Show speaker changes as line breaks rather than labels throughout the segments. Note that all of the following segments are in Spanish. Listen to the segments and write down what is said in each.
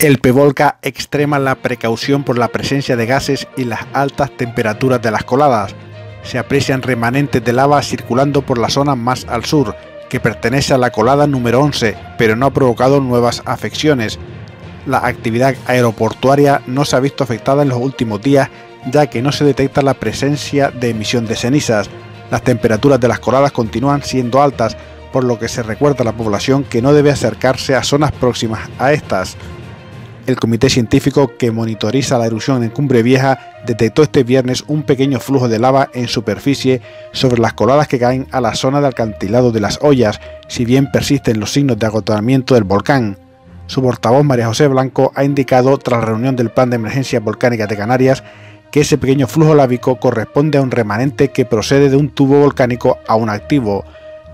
El Pevolca extrema la precaución por la presencia de gases y las altas temperaturas de las coladas. Se aprecian remanentes de lava circulando por la zona más al sur, que pertenece a la colada número 11, pero no ha provocado nuevas afecciones. La actividad aeroportuaria no se ha visto afectada en los últimos días, ya que no se detecta la presencia de emisión de cenizas. Las temperaturas de las coladas continúan siendo altas, por lo que se recuerda a la población que no debe acercarse a zonas próximas a estas. El comité científico que monitoriza la erupción en Cumbre Vieja detectó este viernes un pequeño flujo de lava en superficie sobre las coladas que caen a la zona de alcantilado de las ollas, si bien persisten los signos de agotamiento del volcán. Su portavoz María José Blanco ha indicado tras reunión del Plan de Emergencia Volcánica de Canarias que ese pequeño flujo lábico corresponde a un remanente que procede de un tubo volcánico aún activo.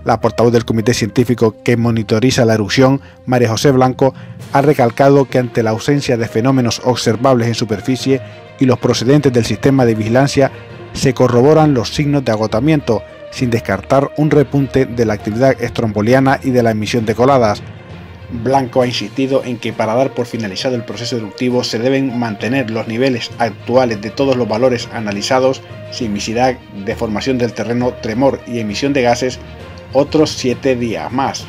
La portavoz del Comité Científico que monitoriza la erupción, María José Blanco, ha recalcado que ante la ausencia de fenómenos observables en superficie y los procedentes del sistema de vigilancia, se corroboran los signos de agotamiento, sin descartar un repunte de la actividad estromboliana y de la emisión de coladas. Blanco ha insistido en que para dar por finalizado el proceso eruptivo se deben mantener los niveles actuales de todos los valores analizados, simicidad, deformación del terreno, tremor y emisión de gases otros siete días más.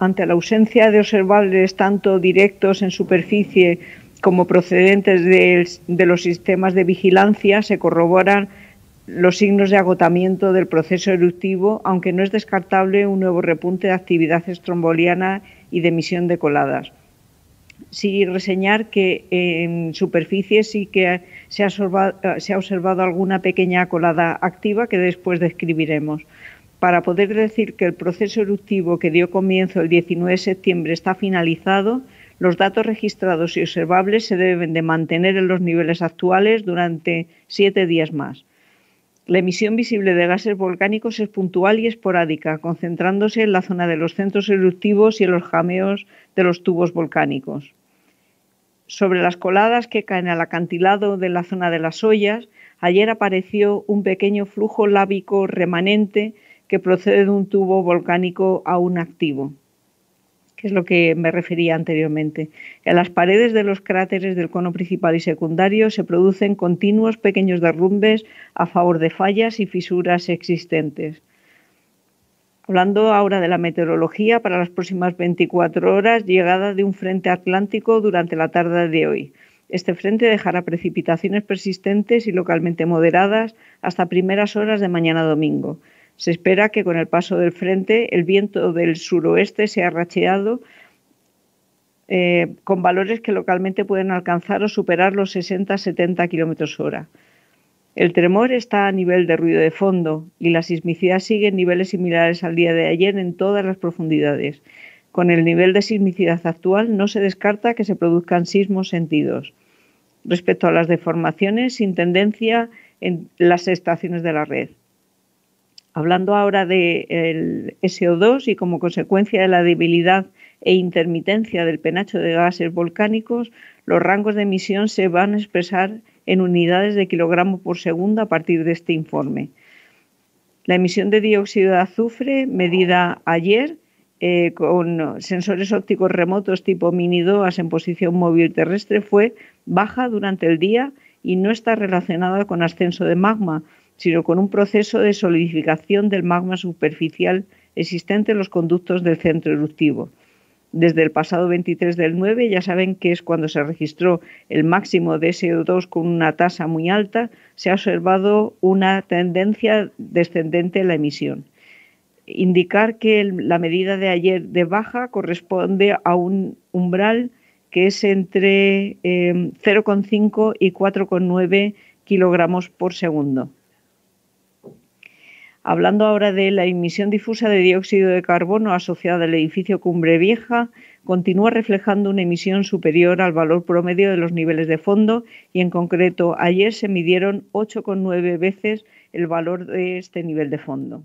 Ante la ausencia de observables tanto directos en superficie como procedentes de, los sistemas de vigilancia, se corroboran los signos de agotamiento del proceso eruptivo, aunque no es descartable un nuevo repunte de actividad estromboliana y de emisión de coladas sí reseñar que en superficie sí que se ha, observado, se ha observado alguna pequeña colada activa que después describiremos. Para poder decir que el proceso eruptivo que dio comienzo el 19 de septiembre está finalizado, los datos registrados y observables se deben de mantener en los niveles actuales durante siete días más. La emisión visible de gases volcánicos es puntual y esporádica, concentrándose en la zona de los centros eruptivos y en los jameos de los tubos volcánicos. Sobre las coladas que caen al acantilado de la zona de las ollas, ayer apareció un pequeño flujo lábico remanente que procede de un tubo volcánico aún activo es lo que me refería anteriormente. En las paredes de los cráteres del cono principal y secundario se producen continuos pequeños derrumbes a favor de fallas y fisuras existentes. Hablando ahora de la meteorología, para las próximas 24 horas, llegada de un frente atlántico durante la tarde de hoy. Este frente dejará precipitaciones persistentes y localmente moderadas hasta primeras horas de mañana domingo. Se espera que con el paso del frente el viento del suroeste sea racheado eh, con valores que localmente pueden alcanzar o superar los 60-70 kilómetros hora. El tremor está a nivel de ruido de fondo y la sismicidad sigue en niveles similares al día de ayer en todas las profundidades. Con el nivel de sismicidad actual no se descarta que se produzcan sismos sentidos. Respecto a las deformaciones, sin tendencia en las estaciones de la red hablando ahora del SO2 y como consecuencia de la debilidad e intermitencia del penacho de gases volcánicos, los rangos de emisión se van a expresar en unidades de kilogramo por segundo a partir de este informe. La emisión de dióxido de azufre, medida ayer, eh, con sensores ópticos remotos tipo mini-DOAS en posición móvil terrestre, fue baja durante el día y no está relacionada con ascenso de magma, sino con un proceso de solidificación del magma superficial existente en los conductos del centro eruptivo. Desde el pasado 23 del 9 ya saben que es cuando se registró el máximo de CO2 con una tasa muy alta, se ha observado una tendencia descendente en la emisión. Indicar que la medida de ayer de baja corresponde a un umbral que es entre 0,5 eh, y 4,9 kilogramos por segundo hablando ahora de la emisión difusa de dióxido de carbono asociada al edificio Cumbre Vieja, continúa reflejando una emisión superior al valor promedio de los niveles de fondo y en concreto ayer se midieron 8,9 veces el valor de este nivel de fondo.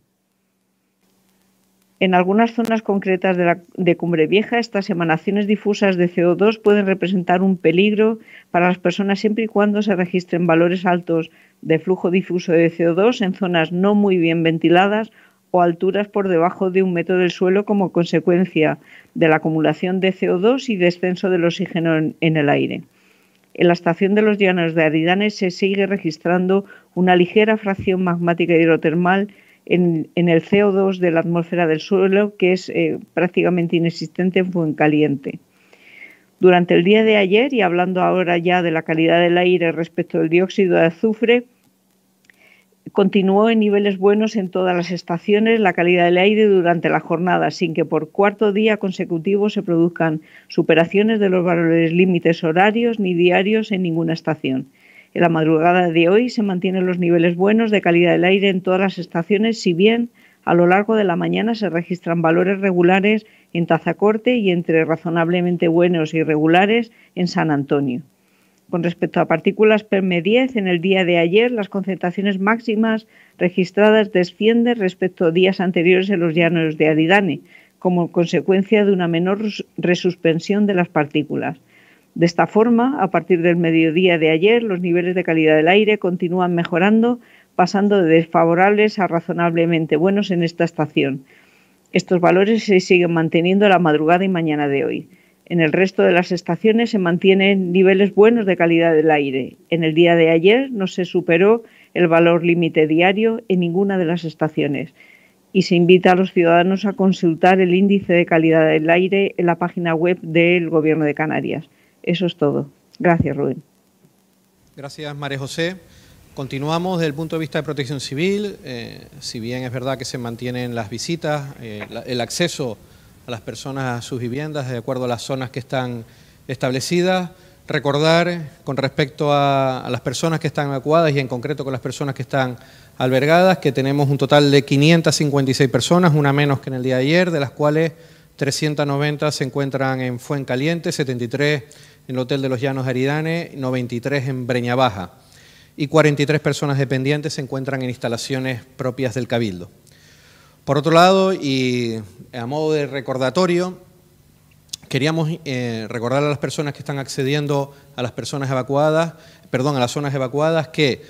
En algunas zonas concretas de, Cumbre Vieja, estas emanaciones difusas de CO2 pueden representar un peligro para las personas siempre y cuando se registren valores altos de flujo difuso de CO2 en zonas no muy bien ventiladas o alturas por debajo de un metro del suelo como consecuencia de la acumulación de CO2 y descenso del oxígeno en, en el aire. En la estación de los llanos de Aridanes se sigue registrando una ligera fracción magmática hidrotermal en, el CO2 de la atmósfera del suelo, que es eh, prácticamente inexistente en caliente. Durante el día de ayer, y hablando ahora ya de la calidad del aire respecto del dióxido de azufre, continuó en niveles buenos en todas las estaciones la calidad del aire durante la jornada, sin que por cuarto día consecutivo se produzcan superaciones de los valores límites horarios ni diarios en ninguna estación. En la madrugada de hoy se mantienen los niveles buenos de calidad del aire en todas las estaciones, si bien a lo largo de la mañana se registran valores regulares en Tazacorte y entre razonablemente buenos y regulares en San Antonio. Con respecto a partículas PM10, en el día de ayer las concentraciones máximas registradas descienden respecto a días anteriores en los llanos de Adidane, como consecuencia de una menor resuspensión de las partículas. De esta forma, a partir del mediodía de ayer, los niveles de calidad del aire continúan mejorando, pasando de desfavorables a razonablemente buenos en esta estación. Estos valores se siguen manteniendo la madrugada y mañana de hoy. En el resto de las estaciones se mantienen niveles buenos de calidad del aire. En el día de ayer no se superó el valor límite diario en ninguna de las estaciones y se invita a los ciudadanos a consultar el índice de calidad del aire en la página web del Gobierno de Canarias. Eso es todo. Gracias, Rubén.
Gracias, María José. Continuamos desde el punto de vista de protección civil. Eh, si bien es verdad que se mantienen las visitas, eh, el acceso a las personas a sus viviendas de acuerdo a las zonas que están establecidas. Recordar con respecto a, a las personas que están evacuadas y en concreto con las personas que están albergadas que tenemos un total de 556 personas, una menos que en el día de ayer, de las cuales 390 se encuentran en Fuencaliente, 73 en el Hotel de los Llanos Aridane, 93 en Breña Baja y 43 personas dependientes se encuentran en instalaciones propias del Cabildo. Por otro lado, y a modo de recordatorio, queríamos eh, recordar a las personas que están accediendo a las personas evacuadas, perdón, a las zonas evacuadas que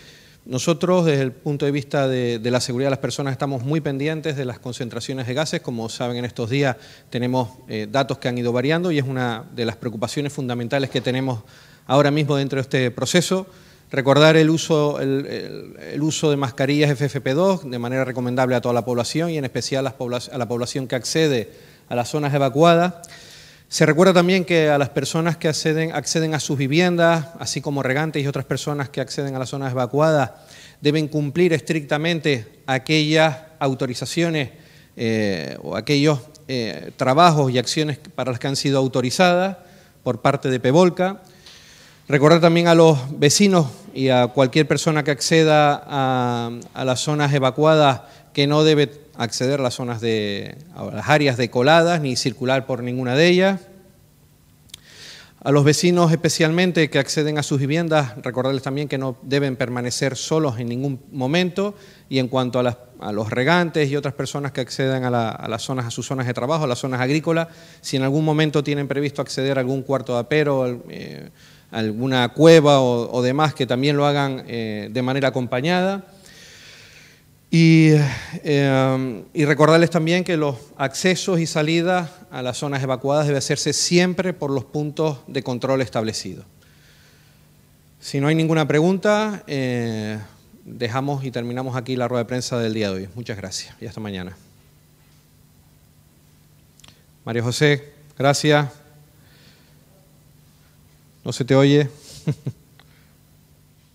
nosotros, desde el punto de vista de, la seguridad de las personas, estamos muy pendientes de las concentraciones de gases. Como saben, en estos días tenemos eh, datos que han ido variando y es una de las preocupaciones fundamentales que tenemos ahora mismo dentro de este proceso. Recordar el uso, el uso de mascarillas FFP2 de manera recomendable a toda la población y en especial a la población que accede a las zonas evacuadas se recuerda también que a las personas que acceden, a sus viviendas, así como regantes y otras personas que acceden a las zonas evacuadas, deben cumplir estrictamente aquellas autorizaciones eh, o aquellos eh, trabajos y acciones para las que han sido autorizadas por parte de Pevolca. Recordar también a los vecinos y a cualquier persona que acceda a, a las zonas evacuadas que no debe acceder a las zonas de las áreas de coladas ni circular por ninguna de ellas. A los vecinos especialmente que acceden a sus viviendas, recordarles también que no deben permanecer solos en ningún momento y en cuanto a, los regantes y otras personas que accedan a, las zonas, a sus zonas de trabajo, a las zonas agrícolas, si en algún momento tienen previsto acceder a algún cuarto de apero, eh, alguna cueva o, demás, que también lo hagan eh, de manera acompañada. Eh, y, recordarles también que los accesos y salidas a las zonas evacuadas debe hacerse siempre por los puntos de control establecidos. Si no hay ninguna pregunta, eh, dejamos y terminamos aquí la rueda de prensa del día de hoy. Muchas gracias y hasta mañana. Mario José, gracias. No se te oye.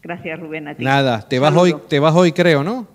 Gracias, Rubén. A Nada, te vas, hoy, te vas hoy, creo,
¿no?